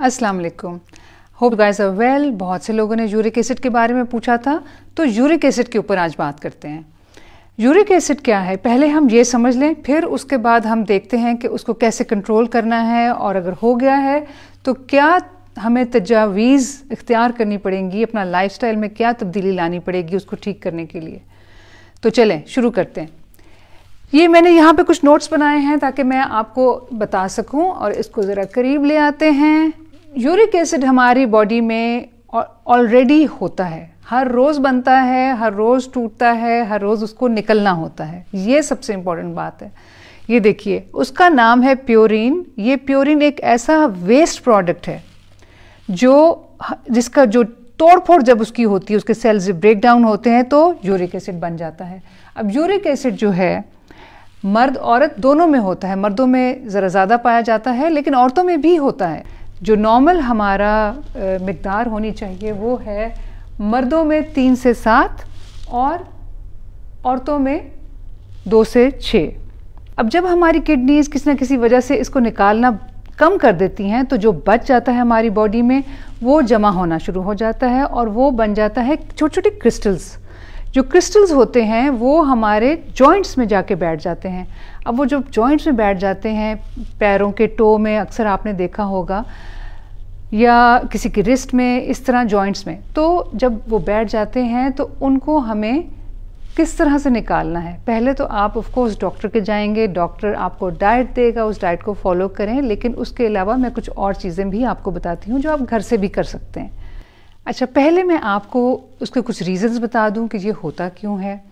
अस्सलाम वालेकुम hope guys are well बहुत से लोगों ने यूरिक एसिड के बारे में पूछा था तो यूरिक एसिड के ऊपर आज बात करते हैं यूरिक एसिड क्या है पहले हम ये समझ लें फिर उसके बाद हम देखते हैं कि उसको कैसे कंट्रोल करना है और अगर हो गया है तो क्या हमें तजावीज़ इख्तियार करनी पड़ेंगी अपना लाइफस्टाइल में क्या तब्दीली लानी पड़ेगी उसको ठीक करने के लिए तो चलें शुरू करते हैं ये मैंने यहाँ पे कुछ नोट्स बनाए हैं ताकि मैं आपको बता सकूँ और इसको ज़रा करीब ले आते हैं यूरिक एसिड हमारी बॉडी में ऑलरेडी होता है हर रोज़ बनता है हर रोज़ टूटता है हर रोज़ उसको निकलना होता है ये सबसे इम्पोर्टेंट बात है ये देखिए उसका नाम है प्योरीन ये प्योरीन एक ऐसा वेस्ट प्रोडक्ट है जो जिसका जो तोड़ फोड़ जब उसकी होती है उसके सेल्स जब ब्रेक डाउन होते हैं तो यूरिक एसिड बन जाता है अब यूरिक एसिड जो है मर्द औरत दोनों में होता है मर्दों में ज़रा ज़्यादा पाया जाता है लेकिन औरतों में भी होता है जो नॉर्मल हमारा मकदार होनी चाहिए वो है मर्दों में तीन से सात और औरतों में दो से छः अब जब हमारी किडनीज किसी ना किसी वजह से इसको निकालना कम कर देती हैं तो जो बच जाता है हमारी बॉडी में वो जमा होना शुरू हो जाता है और वो बन जाता है छोटे छोटे क्रिस्टल्स जो क्रिस्टल्स होते हैं वो हमारे जॉइंट्स में जाके बैठ जाते हैं अब वो जो जॉइंट्स में बैठ जाते हैं पैरों के टो में अक्सर आपने देखा होगा या किसी की रिस्ट में इस तरह जॉइंट्स में तो जब वो बैठ जाते हैं तो उनको हमें किस तरह से निकालना है पहले तो आप ऑफकोर्स डॉक्टर के जाएंगे डॉक्टर आपको डाइट देगा उस डाइट को फॉलो करें लेकिन उसके अलावा मैं कुछ और चीज़ें भी आपको बताती हूँ जो आप घर से भी कर सकते हैं अच्छा पहले मैं आपको उसके कुछ रीज़न्स बता दूं कि ये होता क्यों है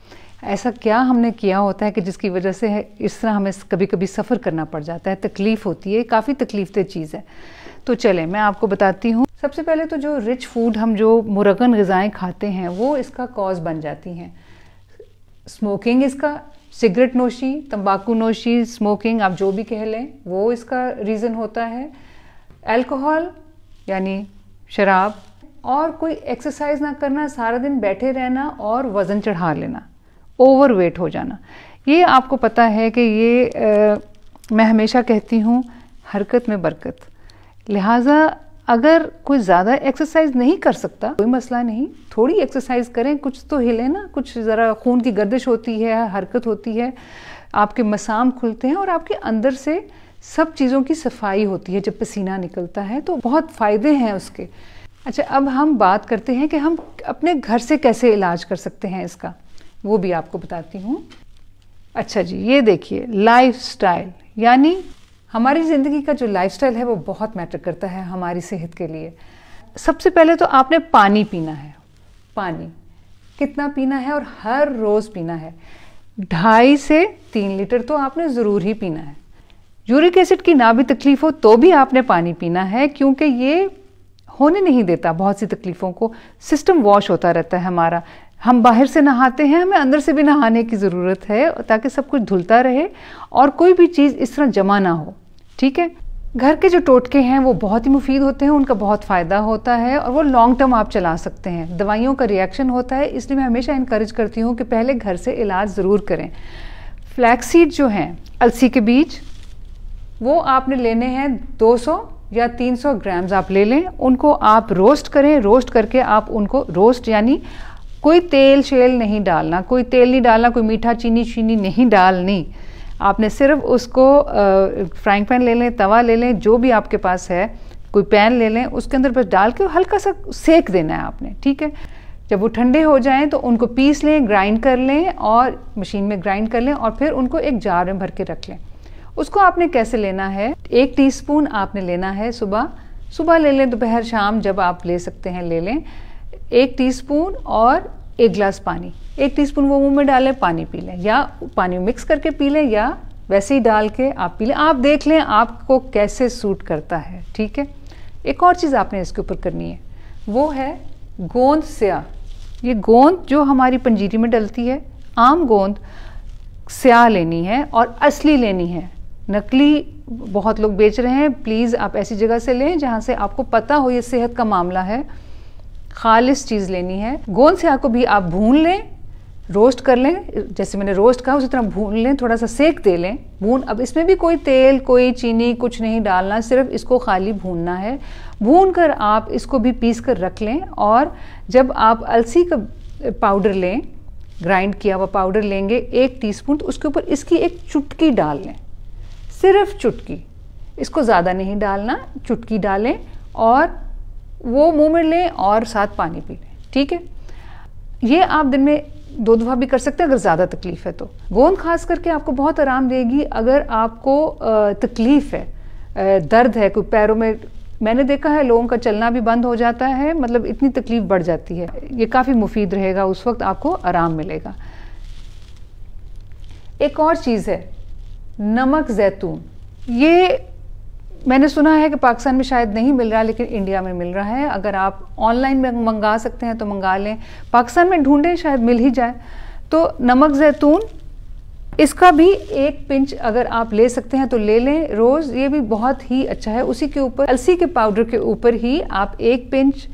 ऐसा क्या हमने किया होता है कि जिसकी वजह से इस तरह हमें कभी कभी सफ़र करना पड़ जाता है तकलीफ़ होती है काफ़ी तकलीफ दह चीज़ है तो चलें मैं आपको बताती हूँ सबसे पहले तो जो रिच फूड हम जो मुरगन गज़ाएँ खाते हैं वो इसका कॉज बन जाती हैं स्मोकिंग इसका सिगरेट नोशी तंबाकू नोशी स्मोकिंग आप जो भी कह लें वो इसका रीज़न होता है अल्कोहल यानी शराब और कोई एक्सरसाइज ना करना सारा दिन बैठे रहना और वज़न चढ़ा लेना ओवर वेट हो जाना ये आपको पता है कि ये आ, मैं हमेशा कहती हूँ हरकत में बरकत लिहाजा अगर कोई ज़्यादा एक्सरसाइज नहीं कर सकता कोई मसला नहीं थोड़ी एक्सरसाइज करें कुछ तो हिले ना कुछ ज़रा खून की गर्दिश होती है हरकत होती है आपके मसाम खुलते हैं और आपके अंदर से सब चीज़ों की सफाई होती है जब पसीना निकलता है तो बहुत फ़ायदे हैं उसके अच्छा अब हम बात करते हैं कि हम अपने घर से कैसे इलाज कर सकते हैं इसका वो भी आपको बताती हूँ अच्छा जी ये देखिए स्टाइल यानी हमारी ज़िंदगी का जो स्टाइल है वो बहुत मैटर करता है हमारी सेहत के लिए सबसे पहले तो आपने पानी पीना है पानी कितना पीना है और हर रोज़ पीना है ढाई से तीन लीटर तो आपने ज़रूर ही पीना है यूरिक एसिड की ना भी तकलीफ हो तो भी आपने पानी पीना है क्योंकि ये होने नहीं देता बहुत सी तकलीफ़ों को सिस्टम वॉश होता रहता है हमारा हम बाहर से नहाते हैं हमें अंदर से भी नहाने की ज़रूरत है ताकि सब कुछ धुलता रहे और कोई भी चीज़ इस तरह जमा ना हो ठीक है घर के जो टोटके हैं वो बहुत ही मुफीद होते हैं उनका बहुत फ़ायदा होता है और वो लॉन्ग टर्म आप चला सकते हैं दवाइयों का रिएक्शन होता है इसलिए मैं हमेशा इनक्रेज करती हूँ कि पहले घर से इलाज ज़रूर करें फ्लैक्सीड जो हैं अलसी के बीज वो आपने लेने हैं 200 या 300 ग्राम्स आप ले लें उनको आप रोस्ट करें रोस्ट करके आप उनको रोस्ट यानी कोई तेल शेल नहीं डालना कोई तेल नहीं डालना कोई मीठा चीनी चीनी नहीं डालनी आपने सिर्फ उसको फ्राइंग पैन ले लें तवा ले लें जो भी आपके पास है कोई पैन ले लें उसके अंदर बस डाल के हल्का सा सेक देना है आपने ठीक है जब वो ठंडे हो जाएं तो उनको पीस लें ग्राइंड कर लें और मशीन में ग्राइंड कर लें और फिर उनको एक जार में भर के रख लें उसको आपने कैसे लेना है एक टीस्पून आपने लेना है सुबह सुबह ले लें दोपहर शाम जब आप ले सकते हैं ले लें एक टीस्पून और एक गिलास पानी एक टीस्पून वो मुंह में डालें पानी पी लें या पानी मिक्स करके पी लें या वैसे ही डाल के आप पी लें आप देख लें आपको कैसे सूट करता है ठीक है एक और चीज़ आपने इसके ऊपर करनी है वो है गोंद स्या ये गोंद जो हमारी पंजीरी में डलती है आम गोंद स्याह लेनी है और असली लेनी है नकली बहुत लोग बेच रहे हैं प्लीज़ आप ऐसी जगह से लें जहाँ से आपको पता हो ये सेहत का मामला है खालिश चीज़ लेनी है गोंद से आपको भी आप भून लें रोस्ट कर लें जैसे मैंने रोस्ट कहा उसी तरह भून लें थोड़ा सा सेक दे लें भून अब इसमें भी कोई तेल कोई चीनी कुछ नहीं डालना सिर्फ इसको खाली भूनना है भून कर आप इसको भी पीस कर रख लें और जब आप अलसी का पाउडर लें ग्राइंड किया हुआ पाउडर लेंगे एक टीस्पून तो उसके ऊपर इसकी एक चुटकी डाल लें सिर्फ चुटकी इसको ज़्यादा नहीं डालना चुटकी डालें और वो मुंह में लें और साथ पानी पी लें ठीक है ये आप दिन में दो दफ़ा भी कर सकते हैं अगर ज़्यादा तकलीफ़ है तो गोंद खास करके आपको बहुत आराम देगी अगर आपको तकलीफ़ है दर्द है कोई पैरों में मैंने देखा है लोगों का चलना भी बंद हो जाता है मतलब इतनी तकलीफ़ बढ़ जाती है ये काफ़ी मुफीद रहेगा उस वक्त आपको आराम मिलेगा एक और चीज़ है नमक जैतून ये मैंने सुना है कि पाकिस्तान में शायद नहीं मिल रहा लेकिन इंडिया में मिल रहा है अगर आप ऑनलाइन में मंगा सकते हैं तो मंगा लें पाकिस्तान में ढूंढें शायद मिल ही जाए तो नमक जैतून इसका भी एक पिंच अगर आप ले सकते हैं तो ले लें रोज़ ये भी बहुत ही अच्छा है उसी के ऊपर अलसी के पाउडर के ऊपर ही आप एक पिंच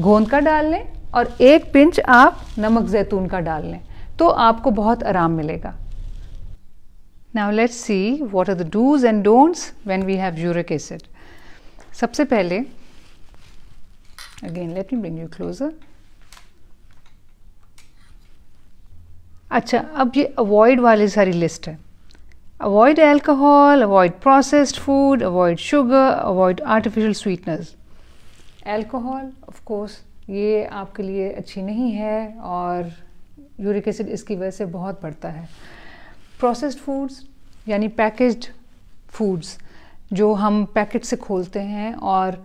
घोंद का डाल लें और एक पिंच आप नमक जैतून का डाल लें तो आपको बहुत आराम मिलेगा Now let's see what are the do's and don'ts when we have uric acid. सबसे पहले again let me bring you closer अच्छा अब ये अवॉइड वाली सारी लिस्ट है avoid alcohol avoid processed food avoid sugar avoid artificial sweeteners alcohol of course ये आपके लिए अच्छी नहीं है और यूरिक एसिड इसकी वजह से बहुत बढ़ता है प्रोसेस्ड फूड्स यानी पैकेज्ड फूड्स जो हम पैकेट से खोलते हैं और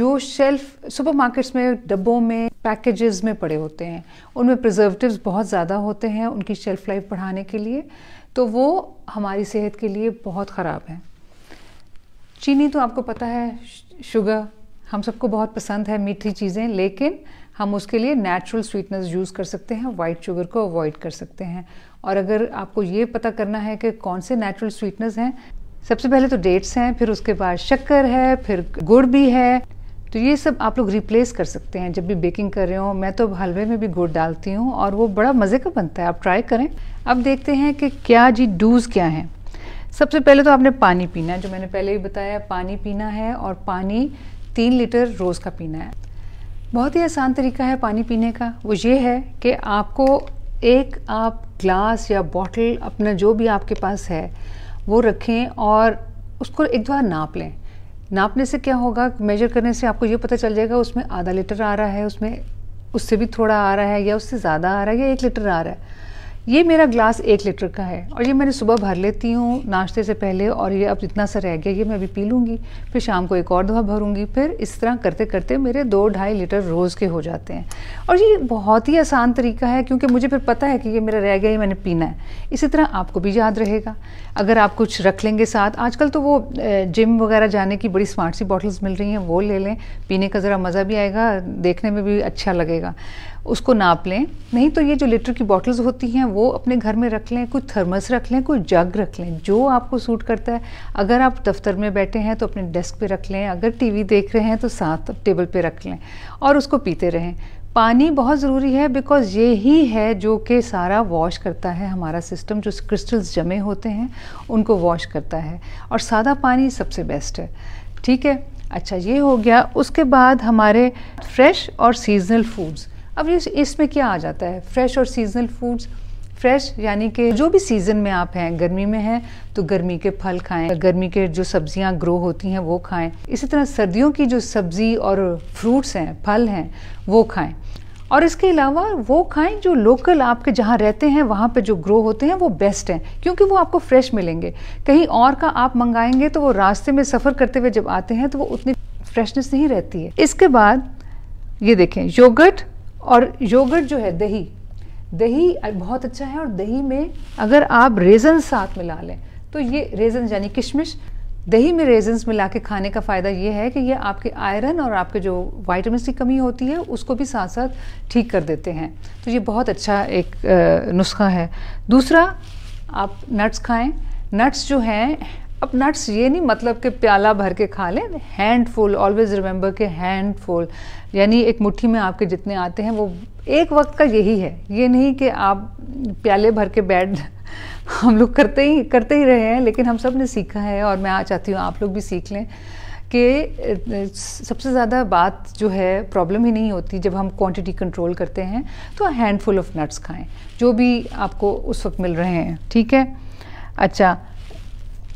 जो शेल्फ सुपरमार्केट्स में डब्बों में पैकेजेस में पड़े होते हैं उनमें प्रिजर्वेटिव्स बहुत ज़्यादा होते हैं उनकी शेल्फ़ लाइफ बढ़ाने के लिए तो वो हमारी सेहत के लिए बहुत ख़राब है चीनी तो आपको पता है शुगर हम सबको बहुत पसंद है मीठी चीज़ें लेकिन हम उसके लिए नेचुरल स्वीटनर्स यूज़ कर सकते हैं वाइट शुगर को अवॉइड कर सकते हैं और अगर आपको ये पता करना है कि कौन से नेचुरल स्वीटनर्स हैं सबसे पहले तो डेट्स हैं फिर उसके बाद शक्कर है फिर गुड़ भी है तो ये सब आप लोग रिप्लेस कर सकते हैं जब भी बेकिंग कर रहे हो मैं तो हलवे में भी गुड़ डालती हूँ और वो बड़ा मज़े का बनता है आप ट्राई करें अब देखते हैं कि क्या जी डूज़ क्या हैं सबसे पहले तो आपने पानी पीना है जो मैंने पहले भी बताया पानी पीना है और पानी तीन लीटर रोज़ का पीना है बहुत ही आसान तरीका है पानी पीने का वो ये है कि आपको एक आप ग्लास या बॉटल अपना जो भी आपके पास है वो रखें और उसको एक दो बार नाप लें नापने से क्या होगा मेजर करने से आपको ये पता चल जाएगा उसमें आधा लीटर आ रहा है उसमें उससे भी थोड़ा आ रहा है या उससे ज़्यादा आ रहा है या एक लीटर आ रहा है ये मेरा ग्लास एक लीटर का है और ये मैंने सुबह भर लेती हूँ नाश्ते से पहले और ये अब इतना सा रह गया ये मैं अभी पी लूँगी फिर शाम को एक और दफ़ा भरूँगी फिर इस तरह करते करते मेरे दो ढाई लीटर रोज़ के हो जाते हैं और ये बहुत ही आसान तरीका है क्योंकि मुझे फिर पता है कि ये मेरा रह गया ये मैंने पीना है इसी तरह आपको भी याद रहेगा अगर आप कुछ रख लेंगे साथ आजकल तो वो जिम वगैरह जाने की बड़ी स्मार्ट सी बॉटल्स मिल रही हैं वो ले लें पीने का ज़रा मज़ा भी आएगा देखने में भी अच्छा लगेगा उसको नाप लें नहीं तो ये जो लीटर की बॉटल्स होती हैं वो अपने घर में रख लें कुछ थर्मस रख लें कोई जग रख लें जो आपको सूट करता है अगर आप दफ्तर में बैठे हैं तो अपने डेस्क पे रख लें अगर टीवी देख रहे हैं तो साथ टेबल पे रख लें और उसको पीते रहें पानी बहुत ज़रूरी है बिकॉज ये ही है जो कि सारा वॉश करता है हमारा सिस्टम जो क्रिस्टल्स जमे होते हैं उनको वॉश करता है और सादा पानी सबसे बेस्ट है ठीक है अच्छा ये हो गया उसके बाद हमारे फ्रेश और सीजनल फूड्स अब इसमें क्या आ जाता है फ्रेश और सीजनल फूड्स फ्रेश यानी कि जो भी सीज़न में आप हैं गर्मी में हैं तो गर्मी के फल खाएं गर्मी के जो सब्जियां ग्रो होती हैं वो खाएं इसी तरह सर्दियों की जो सब्ज़ी और फ्रूट्स हैं फल हैं वो खाएं और इसके अलावा वो खाएं जो लोकल आपके जहाँ रहते हैं वहाँ पे जो ग्रो होते हैं वो बेस्ट हैं क्योंकि वो आपको फ्रेश मिलेंगे कहीं और का आप मंगाएंगे तो वो रास्ते में सफ़र करते हुए जब आते हैं तो वो उतनी फ्रेशनेस नहीं रहती है इसके बाद ये देखें योगर्ट और योगर्ट जो है दही दही बहुत अच्छा है और दही में अगर आप रेजन साथ मिला लें तो ये रेजन यानी किशमिश दही में रेजन्स मिला के खाने का फ़ायदा ये है कि ये आपके आयरन और आपके जो वाइटामिन की कमी होती है उसको भी साथ साथ ठीक कर देते हैं तो ये बहुत अच्छा एक नुस्खा है दूसरा आप नट्स खाएं नट्स जो हैं अब नट्स ये नहीं मतलब कि प्याला भर के खा लें हैंड फुल ऑलवेज रिमेंबर के हैंड फुल यानी एक मुट्ठी में आपके जितने आते हैं वो एक वक्त का यही है ये नहीं कि आप प्याले भर के बैठ हम लोग करते ही करते ही रहे हैं लेकिन हम सब ने सीखा है और मैं आ चाहती हूँ आप लोग भी सीख लें कि सबसे ज़्यादा बात जो है प्रॉब्लम ही नहीं होती जब हम क्वांटिटी कंट्रोल करते हैं तो हैंडफुल ऑफ नट्स खाएं जो भी आपको उस वक्त मिल रहे हैं ठीक है अच्छा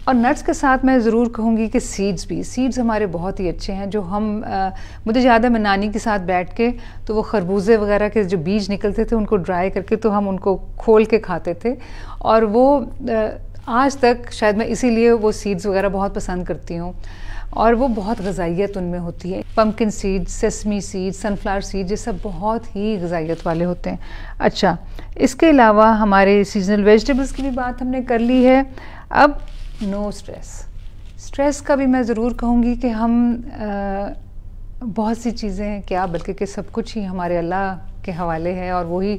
और नट्स के साथ मैं ज़रूर कहूँगी कि सीड्स भी सीड्स हमारे बहुत ही अच्छे हैं जो हम आ, मुझे याद है मैं नानी के साथ बैठ के तो वो खरबूजे वगैरह के जो बीज निकलते थे उनको ड्राई करके तो हम उनको खोल के खाते थे और वो आ, आज तक शायद मैं इसीलिए वो सीड्स वगैरह बहुत पसंद करती हूँ और वो बहुत गजाइत उनमें होती है pumpkin seed sesame seed sunflower seed ये सब बहुत ही गजाइत वाले होते हैं अच्छा इसके अलावा हमारे सीजनल वेजिटेबल्स की भी बात हमने कर ली है अब नो स्ट्रेस स्ट्रेस का भी मैं ज़रूर कहूँगी कि हम आ, बहुत सी चीज़ें क्या बल्कि कि सब कुछ ही हमारे अल्लाह के हवाले है और वही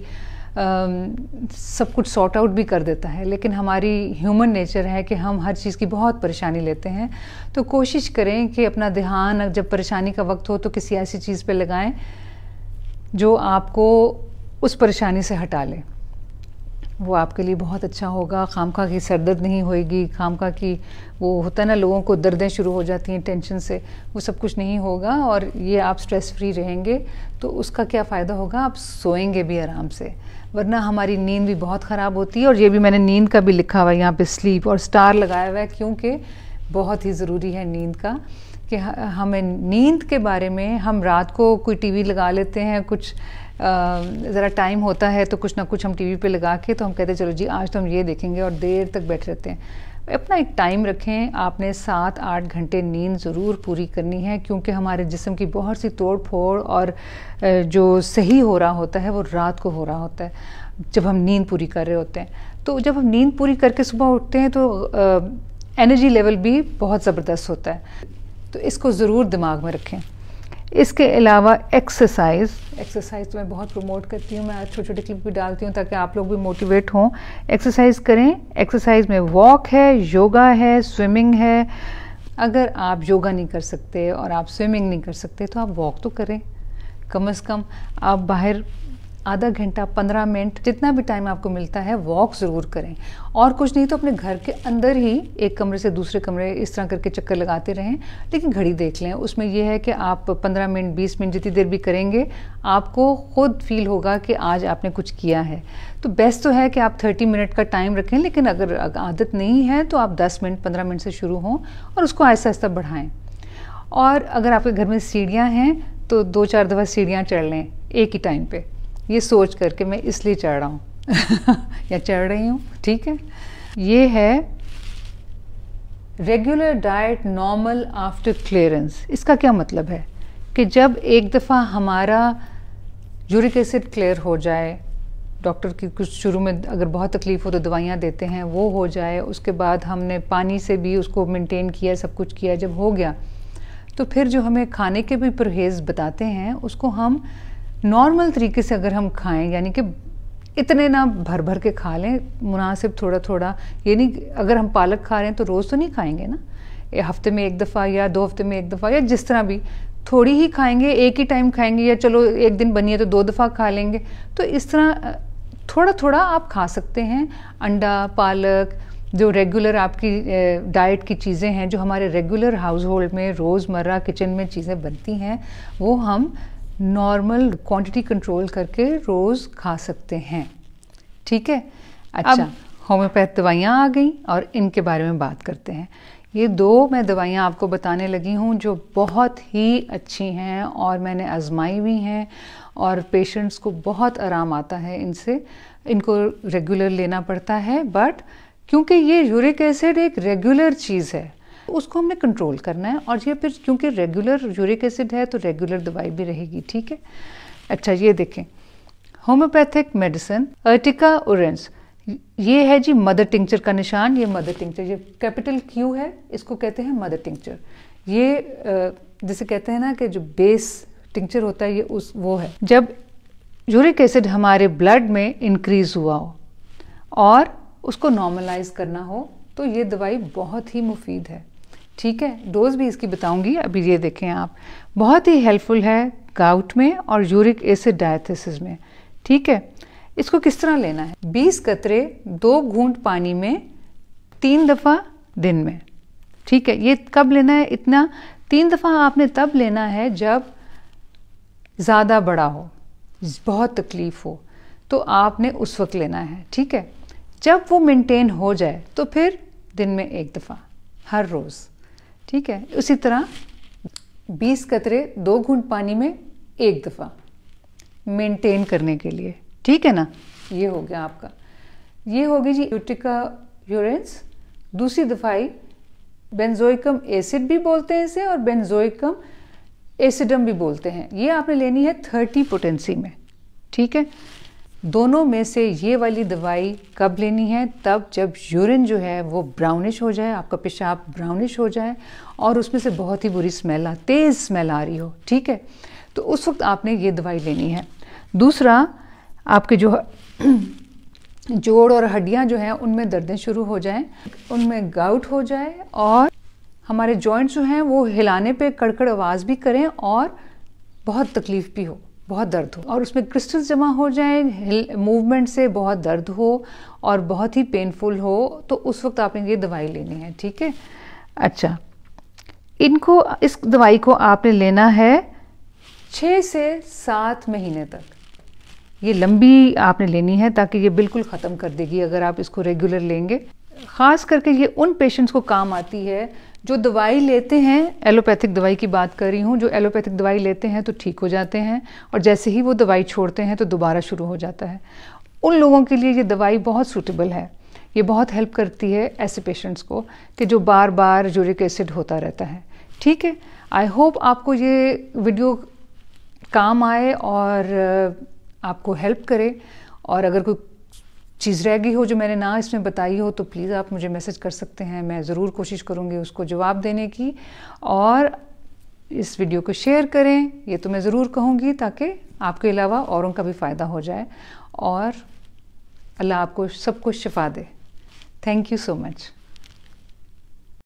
सब कुछ सॉर्ट आउट भी कर देता है लेकिन हमारी ह्यूमन नेचर है कि हम हर चीज़ की बहुत परेशानी लेते हैं तो कोशिश करें कि अपना ध्यान जब परेशानी का वक्त हो तो किसी ऐसी चीज़ पर लगाएँ जो आपको उस परेशानी से हटा लें वो आपके लिए बहुत अच्छा होगा खाम खा की सरदर्द नहीं होएगी खाम खा की वो होता है ना लोगों को दर्दें शुरू हो जाती हैं टेंशन से वो सब कुछ नहीं होगा और ये आप स्ट्रेस फ्री रहेंगे तो उसका क्या फ़ायदा होगा आप सोएंगे भी आराम से वरना हमारी नींद भी बहुत ख़राब होती है और ये भी मैंने नींद का भी लिखा हुआ है यहाँ पे स्लीप और स्टार लगाया हुआ है क्योंकि बहुत ही ज़रूरी है नींद का कि हमें नींद के बारे में हम रात को कोई टीवी लगा लेते हैं कुछ ज़रा टाइम होता है तो कुछ ना कुछ हम टीवी पे लगा के तो हम कहते हैं चलो जी आज तो हम ये देखेंगे और देर तक बैठे रहते हैं अपना एक टाइम रखें आपने सात आठ घंटे नींद ज़रूर पूरी करनी है क्योंकि हमारे जिसम की बहुत सी तोड़ फोड़ और जो सही हो रहा होता है वो रात को हो रहा होता है जब हम नींद पूरी कर रहे होते हैं तो जब हम नींद पूरी करके सुबह उठते हैं तो एनर्जी लेवल भी बहुत ज़बरदस्त होता है तो इसको ज़रूर दिमाग में रखें इसके अलावा एक्सरसाइज एक्सरसाइज तो मैं बहुत प्रमोट करती हूँ मैं आज छोटे छोटे क्लिप भी डालती हूँ ताकि आप लोग भी मोटिवेट हों एक्सरसाइज करें एक्सरसाइज में वॉक है योगा है स्विमिंग है अगर आप योगा नहीं कर सकते और आप स्विमिंग नहीं कर सकते तो आप वॉक तो करें कम से कम आप बाहर आधा घंटा पंद्रह मिनट जितना भी टाइम आपको मिलता है वॉक ज़रूर करें और कुछ नहीं तो अपने घर के अंदर ही एक कमरे से दूसरे कमरे इस तरह करके चक्कर लगाते रहें लेकिन घड़ी देख लें उसमें यह है कि आप पंद्रह मिनट बीस मिनट जितनी देर भी करेंगे आपको खुद फील होगा कि आज आपने कुछ किया है तो बेस्ट तो है कि आप थर्टी मिनट का टाइम रखें लेकिन अगर आदत नहीं है तो आप दस मिनट पंद्रह मिनट से शुरू हों और उसको आहिस्ता आहिस्ता बढ़ाएँ और अगर आपके घर में सीढ़ियाँ हैं तो दो चार दफ़ा सीढ़ियाँ चढ़ लें एक ही टाइम पर ये सोच करके मैं इसलिए चढ़ रहा हूँ या चढ़ रही हूँ ठीक है ये है regular diet normal after clearance इसका क्या मतलब है कि जब एक दफ़ा हमारा यूरिक एसिड क्लियर हो जाए डॉक्टर की कुछ शुरू में अगर बहुत तकलीफ़ हो तो दवाइयाँ देते हैं वो हो जाए उसके बाद हमने पानी से भी उसको मेंटेन किया सब कुछ किया जब हो गया तो फिर जो हमें खाने के भी परहेज़ बताते हैं उसको हम नॉर्मल तरीके से अगर हम खाएं यानी कि इतने ना भर भर के खा लें मुनासिब थोड़ा थोड़ा ये नहीं अगर हम पालक खा रहे हैं तो रोज़ तो नहीं खाएंगे ना हफ्ते में एक दफ़ा या दो हफ्ते में एक दफ़ा या जिस तरह भी थोड़ी ही खाएंगे एक ही टाइम खाएंगे या चलो एक दिन बनी है तो दो दफ़ा खा लेंगे तो इस तरह थोड़ा थोड़ा आप खा सकते हैं अंडा पालक जो रेगुलर आपकी डाइट की चीज़ें हैं जो हमारे रेगुलर हाउस होल्ड में रोज़मर्रा किचन में चीज़ें बनती हैं वो हम नॉर्मल क्वांटिटी कंट्रोल करके रोज़ खा सकते हैं ठीक है अच्छा होम्योपैथ दवाइयाँ आ गई और इनके बारे में बात करते हैं ये दो मैं दवाइयाँ आपको बताने लगी हूँ जो बहुत ही अच्छी हैं और मैंने आजमाई भी हैं और पेशेंट्स को बहुत आराम आता है इनसे इनको रेगुलर लेना पड़ता है बट क्योंकि ये यूरिक एसिड एक रेगुलर चीज़ है उसको हमने कंट्रोल करना है और ये फिर क्योंकि रेगुलर यूरिक एसिड है तो रेगुलर दवाई भी रहेगी ठीक है अच्छा ये देखें होम्योपैथिक मेडिसिन अर्टिका ओरेंस ये है जी मदर टिंचर का निशान ये मदर टिंचर ये कैपिटल क्यू है इसको कहते हैं मदर टिंचर ये जिसे कहते हैं ना कि जो बेस टिंचर होता है ये उस वो है जब यूरिक एसिड हमारे ब्लड में इंक्रीज हुआ हो और उसको नॉर्मलाइज करना हो तो ये दवाई बहुत ही मुफीद है ठीक है डोज भी इसकी बताऊंगी अभी ये देखें आप बहुत ही हेल्पफुल है गाउट में और यूरिक एसिड डायथिसिस में ठीक है इसको किस तरह लेना है 20 कतरे दो घूंट पानी में तीन दफ़ा दिन में ठीक है ये कब लेना है इतना तीन दफ़ा आपने तब लेना है जब ज़्यादा बड़ा हो बहुत तकलीफ़ हो तो आपने उस वक्त लेना है ठीक है जब वो मेंटेन हो जाए तो फिर दिन में एक दफ़ा हर रोज़ ठीक है उसी तरह 20 कतरे दो घूंट पानी में एक दफ़ा मेंटेन करने के लिए ठीक है ना ये हो गया आपका ये होगी जी यूटिका यूरेंस दूसरी दफाई बेंजोइकम एसिड भी बोलते हैं इसे और बेंजोइकम एसिडम भी बोलते हैं ये आपने लेनी है थर्टी पोटेंसी में ठीक है दोनों में से ये वाली दवाई कब लेनी है तब जब यूरिन जो है वो ब्राउनिश हो जाए आपका पेशाब ब्राउनिश हो जाए और उसमें से बहुत ही बुरी स्मेल आ तेज़ स्मेल आ रही हो ठीक है तो उस वक्त आपने ये दवाई लेनी है दूसरा आपके जो जोड़ और हड्डियाँ जो हैं उनमें दर्दें शुरू हो जाएं उनमें गाउट हो जाए और हमारे जॉइंट्स जो हैं वो हिलाने पे कड़कड़ आवाज़ भी करें और बहुत तकलीफ़ भी हो बहुत दर्द हो और उसमें क्रिस्टल्स जमा हो जाए मूवमेंट से बहुत दर्द हो और बहुत ही पेनफुल हो तो उस वक्त आपने ये दवाई लेनी है ठीक है अच्छा इनको इस दवाई को आपने लेना है छः से सात महीने तक ये लंबी आपने लेनी है ताकि ये बिल्कुल ख़त्म कर देगी अगर आप इसको रेगुलर लेंगे ख़ास करके ये उन पेशेंट्स को काम आती है जो दवाई लेते हैं एलोपैथिक दवाई की बात कर रही हूँ जो एलोपैथिक दवाई लेते हैं तो ठीक हो जाते हैं और जैसे ही वो दवाई छोड़ते हैं तो दोबारा शुरू हो जाता है उन लोगों के लिए ये दवाई बहुत सूटेबल है ये बहुत हेल्प करती है ऐसे पेशेंट्स को कि जो बार बार यूरिक एसिड होता रहता है ठीक है आई होप आपको ये वीडियो काम आए और आपको हेल्प करे और अगर कोई चीज़ रह गई हो जो मैंने ना इसमें बताई हो तो प्लीज़ आप मुझे मैसेज कर सकते हैं मैं ज़रूर कोशिश करूँगी उसको जवाब देने की और इस वीडियो को शेयर करें ये तो मैं ज़रूर कहूँगी ताकि आपके अलावा औरों का भी फ़ायदा हो जाए और अल्लाह आपको सबको शिफा दे थैंक यू सो मच